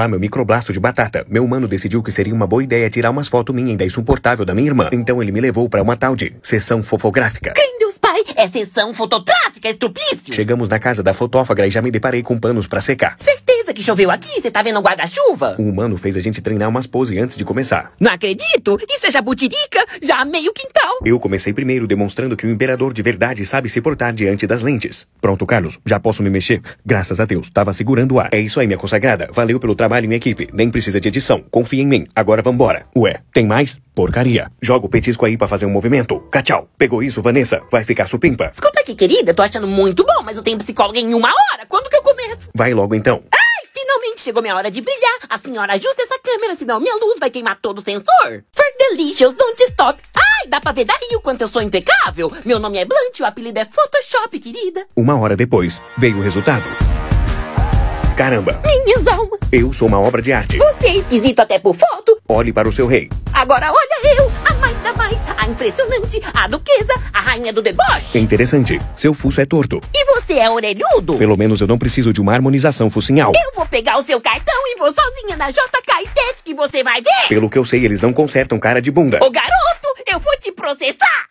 Ah, meu microblasto de batata. Meu mano decidiu que seria uma boa ideia tirar umas fotos minha da insuportável da minha irmã. Então ele me levou para uma tal de sessão fofográfica. quem Deus, pai! É sessão fotográfica, é estupício! Chegamos na casa da fotófaga e já me deparei com panos para secar. Certeza! Nossa, que choveu aqui! Você tá vendo um guarda-chuva? O humano fez a gente treinar umas poses antes de começar. Não acredito! Isso é jabutirica! Já meio quintal! Eu comecei primeiro demonstrando que o imperador de verdade sabe se portar diante das lentes. Pronto, Carlos, já posso me mexer? Graças a Deus, tava segurando o ar. É isso aí, minha consagrada. Valeu pelo trabalho em equipe. Nem precisa de edição. Confia em mim. Agora vambora. Ué, tem mais? Porcaria. Joga o petisco aí para fazer um movimento. Cachau. Pegou isso, Vanessa? Vai ficar supimpa. Escuta aqui, querida. Tô achando muito bom, mas eu tenho psicóloga em uma hora. Quando que eu começo? Vai logo então. Ah! Chegou minha hora de brilhar. A senhora ajusta essa câmera, senão minha luz vai queimar todo o sensor. For delicious, don't stop. Ai, dá pra ver daí o quanto eu sou impecável. Meu nome é Blunt, o apelido é Photoshop, querida. Uma hora depois, veio o resultado. Caramba! Minhas almas! Eu sou uma obra de arte. Você é esquisito até por foto. Olhe para o seu rei. Agora olha eu, a mais da mais, a impressionante, a duquesa, a rainha do deboche. Interessante, seu fuso é torto. E você é orelhudo? Pelo menos eu não preciso de uma harmonização focinhal. Eu vou pegar o seu cartão e vou sozinha na JK Estética e você vai ver. Pelo que eu sei, eles não consertam cara de bunda. Ô garoto, eu vou te processar!